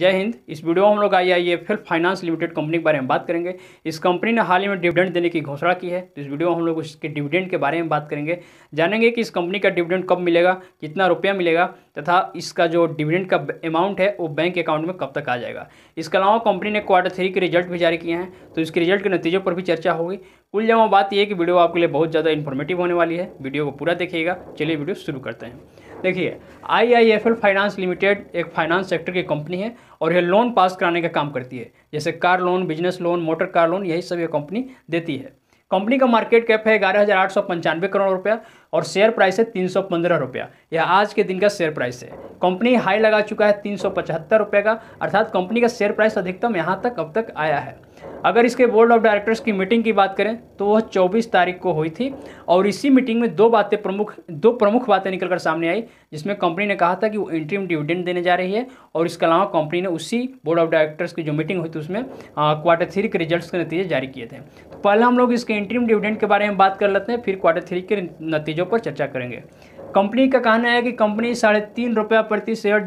जय हिंद इस वीडियो में हम लोग I I A L finance limited company के बारे में बात करेंगे इस कंपनी ने हाल ही में डिविडेंड देने की घोषणा की है तो इस वीडियो में हम लोग इसके डिविडेंड के बारे में बात करेंगे जानेंगे कि इस कंपनी का डिविडेंड कब मिलेगा कितना रुपया मिलेगा तथा इसका जो डिविडेंड का अमाउंट है वो बैंक अकाउंट में कब तक आ जाएगा इसके अलावा कंपनी ने क्वार्टर थ्री के रिजल्ट भी जारी किए हैं तो इसके रिजल्ट के नतीजों पर भी चर्चा होगी कुल जमा बात यह है कि वीडियो आपके लिए बहुत ज़्यादा इन्फॉर्मेटिव होने वाली है वीडियो को पूरा देखिएगा चलिए वीडियो शुरू करते हैं देखिए आईआईएफएल फाइनेंस लिमिटेड एक फाइनेंस सेक्टर की कंपनी है और यह लोन पास कराने का काम करती है जैसे car loan business loan motor car loan यही सब यह कंपनी देती है कंपनी का मार्केट कैप है ग्यारह हज़ार आठ सौ पंचानवे करोड़ रुपया और शेयर प्राइस है तीन सौ पंद्रह रुपया यह आज के दिन का शेयर प्राइस है कंपनी हाई लगा चुका है तीन सौ पचहत्तर रुपये का अर्थात कंपनी का शेयर प्राइस अधिकतम यहाँ तक अब तक आया है अगर इसके बोर्ड ऑफ डायरेक्टर्स की मीटिंग की बात करें तो वह 24 तारीख को हुई थी और इसी मीटिंग में दो बातें प्रमुख दो प्रमुख बातें निकलकर सामने आई जिसमें कंपनी ने कहा था कि वो इंट्रीम डिविडेंड देने जा रही है और इसके अलावा कंपनी ने उसी बोर्ड ऑफ डायरेक्टर्स की जो मीटिंग हुई थी उसमें क्वार्टर थ्री के रिजल्ट के नतीजे जारी किए थे तो पहले हम लोग इसके इंटरम डिविडेंड के बारे में बात कर लेते हैं फिर क्वार्टर थ्री के नतीजों पर चर्चा करेंगे कंपनी का कहना है कि कंपनी साढ़े तीन रुपया प्रति शेयर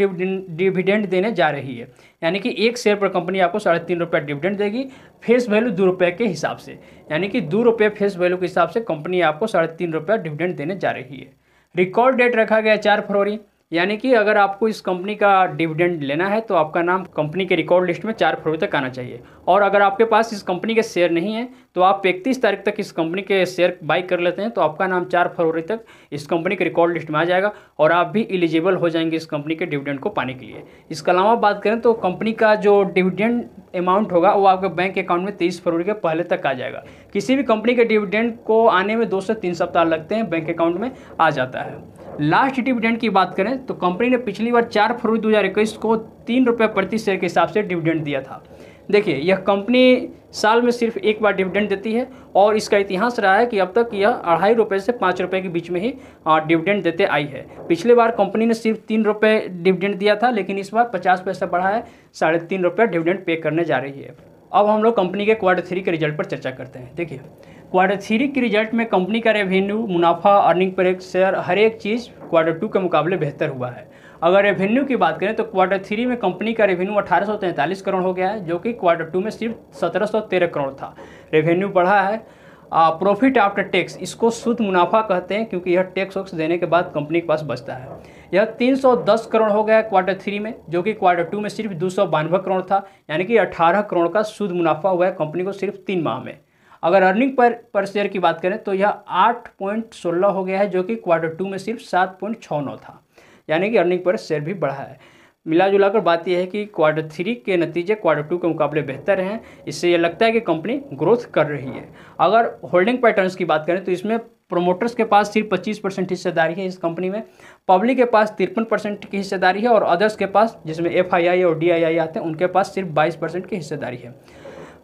डिविडेंड देने जा रही है यानी कि एक शेयर पर कंपनी आपको साढ़े तीन रुपया डिविडेंड देगी फेस वैल्यू दो रुपये के हिसाब से यानी कि दो रुपये फेस वैल्यू के हिसाब से कंपनी आपको साढ़े तीन रुपया डिविडेंड देने जा रही है रिकॉर्ड डेट रखा गया चार फरवरी यानी कि अगर आपको इस कंपनी का डिविडेंड लेना है तो आपका नाम कंपनी के रिकॉर्ड लिस्ट में चार फरवरी तक आना चाहिए और अगर आपके पास इस कंपनी के शेयर नहीं है तो आप इकतीस तारीख तक इस कंपनी के शेयर बाई कर लेते हैं तो आपका नाम चार फरवरी तक इस कंपनी के रिकॉर्ड लिस्ट में आ जाएगा और आप भी एलिजिबल हो जाएंगे इस कंपनी के डिविडेंड को पाने के लिए इसके अलावा बात करें तो कंपनी का जो डिविडेंड अमाउंट होगा वो आपके बैंक अकाउंट में तेईस फरवरी के पहले तक आ जाएगा किसी भी कंपनी के डिविडेंड को आने में दो से तीन सप्ताह लगते हैं बैंक अकाउंट में आ जाता है लास्ट डिविडेंड की बात करें तो कंपनी ने पिछली बार चार फरवरी दो को तीन रुपये प्रति शेयर के हिसाब से डिविडेंड दिया था देखिए यह कंपनी साल में सिर्फ एक बार डिविडेंड देती है और इसका इतिहास रहा है कि अब तक यह अढ़ाई रुपये से पाँच रुपये के बीच में ही डिविडेंड देते आई है पिछले बार कंपनी ने सिर्फ तीन रुपये डिविडेंड दिया था लेकिन इस बार पचास पैसा बढ़ा है साढ़े तीन रुपये डिविडेंड पे करने जा रही है अब हम लोग कंपनी के क्वार्टर थ्री के रिजल्ट पर चर्चा करते हैं देखिए क्वार्टर थ्री के रिजल्ट में कंपनी का रेवेन्यू मुनाफा अर्निंग पर एक शेयर हर एक चीज़ क्वार्टर टू के मुकाबले बेहतर हुआ है अगर रेवेन्यू की बात करें तो क्वार्टर थ्री में कंपनी का रेवेन्यू अठारह करोड़ हो गया है जो कि क्वार्टर टू में सिर्फ सत्रह करोड़ था रेवेन्यू बढ़ा है प्रॉफिट आफ्टर टैक्स इसको शुद्ध मुनाफा कहते हैं क्योंकि यह टैक्स वक्स देने के बाद कंपनी के पास बचता है यह 310 करोड़ हो गया है क्वार्टर थ्री में जो कि क्वार्टर टू में सिर्फ दो सौ करोड़ था यानी कि 18 करोड़ का शुद्ध मुनाफा हुआ है कंपनी को सिर्फ तीन माह में अगर अर्निंग पर पर शेयर की बात करें तो यह आठ पॉइंट सोलह हो गया है जो कि क्वार्टर टू में सिर्फ सात पॉइंट छः नौ था यानी कि अर्निंग पर शेयर भी बढ़ा है मिला कर बात यह है कि क्वार्टर थ्री के नतीजे क्वार्टर टू के मुकाबले बेहतर हैं इससे यह लगता है कि कंपनी ग्रोथ कर रही है अगर होल्डिंग पैटर्न्स की बात करें तो इसमें प्रोमोटर्स के पास सिर्फ 25 परसेंट हिस्सेदारी है इस कंपनी में पब्लिक के पास तिरपन परसेंट की हिस्सेदारी है और अदर्स के पास जिसमें एफ और डी आते हैं उनके पास सिर्फ बाईस परसेंट की हिस्सेदारी है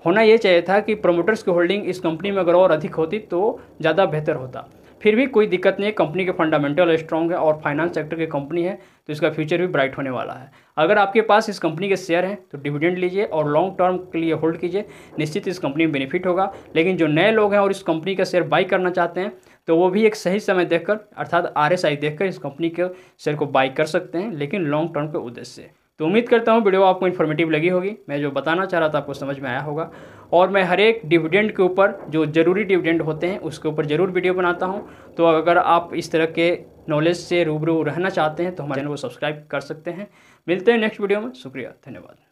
होना यह चाहिए था कि प्रोमोटर्स की होल्डिंग इस कंपनी में अगर और अधिक होती तो ज़्यादा बेहतर होता फिर भी कोई दिक्कत नहीं है कंपनी के फंडामेंटल स्ट्रॉन्ग है और फाइनेंस सेक्टर की कंपनी है तो इसका फ्यूचर भी ब्राइट होने वाला है अगर आपके पास इस कंपनी के शेयर हैं तो डिविडेंड लीजिए और लॉन्ग टर्म के लिए होल्ड कीजिए निश्चित इस कंपनी में बेनिफिट होगा लेकिन जो नए लोग हैं और इस कंपनी का शेयर बाई करना चाहते हैं तो वो भी एक सही समय देखकर अर्थात आर एस देखकर इस कंपनी के शेयर को बाई कर सकते हैं लेकिन लॉन्ग टर्म के उद्देश्य से तो उम्मीद करता हूँ वीडियो आपको इन्फॉर्मेटिव लगी होगी मैं जो बताना चाह रहा था आपको समझ में आया होगा और मैं हर एक डिविडेंड के ऊपर जो ज़रूरी डिविडेंड होते हैं उसके ऊपर ज़रूर वीडियो बनाता हूँ तो अगर आप इस तरह के नॉलेज से रूबरू रहना चाहते हैं तो हमारे चैनल को सब्सक्राइब कर सकते हैं मिलते हैं नेक्स्ट वीडियो में शुक्रिया धन्यवाद